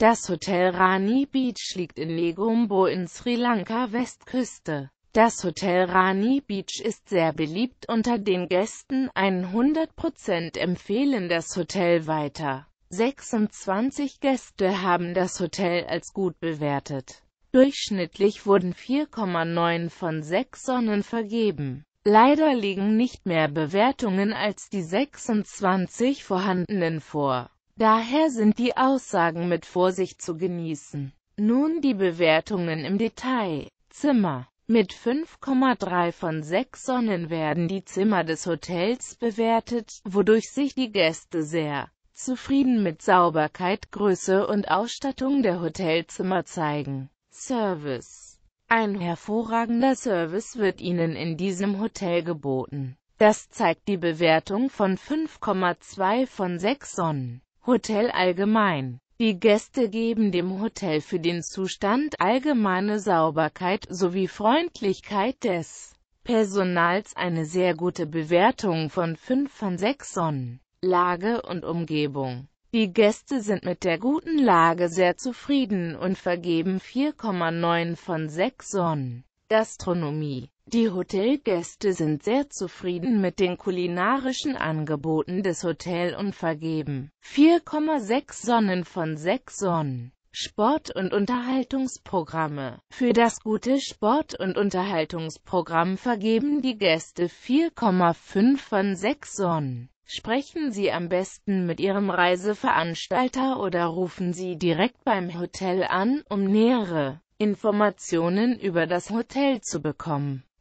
Das Hotel Rani Beach liegt in Negombo in Sri Lanka Westküste. Das Hotel Rani Beach ist sehr beliebt unter den Gästen, 100% empfehlen das Hotel weiter. 26 Gäste haben das Hotel als gut bewertet. Durchschnittlich wurden 4,9 von 6 Sonnen vergeben. Leider liegen nicht mehr Bewertungen als die 26 vorhandenen vor. Daher sind die Aussagen mit Vorsicht zu genießen. Nun die Bewertungen im Detail. Zimmer. Mit 5,3 von 6 Sonnen werden die Zimmer des Hotels bewertet, wodurch sich die Gäste sehr zufrieden mit Sauberkeit, Größe und Ausstattung der Hotelzimmer zeigen. Service Ein hervorragender Service wird Ihnen in diesem Hotel geboten. Das zeigt die Bewertung von 5,2 von 6 Sonnen. Hotel allgemein. Die Gäste geben dem Hotel für den Zustand allgemeine Sauberkeit sowie Freundlichkeit des Personals eine sehr gute Bewertung von 5 von 6 Sonnen. Lage und Umgebung. Die Gäste sind mit der guten Lage sehr zufrieden und vergeben 4,9 von 6 Sonnen. Gastronomie die Hotelgäste sind sehr zufrieden mit den kulinarischen Angeboten des Hotel und vergeben 4,6 Sonnen von 6 Sonnen. Sport- und Unterhaltungsprogramme Für das gute Sport- und Unterhaltungsprogramm vergeben die Gäste 4,5 von 6 Sonnen. Sprechen Sie am besten mit Ihrem Reiseveranstalter oder rufen Sie direkt beim Hotel an, um nähere Informationen über das Hotel zu bekommen.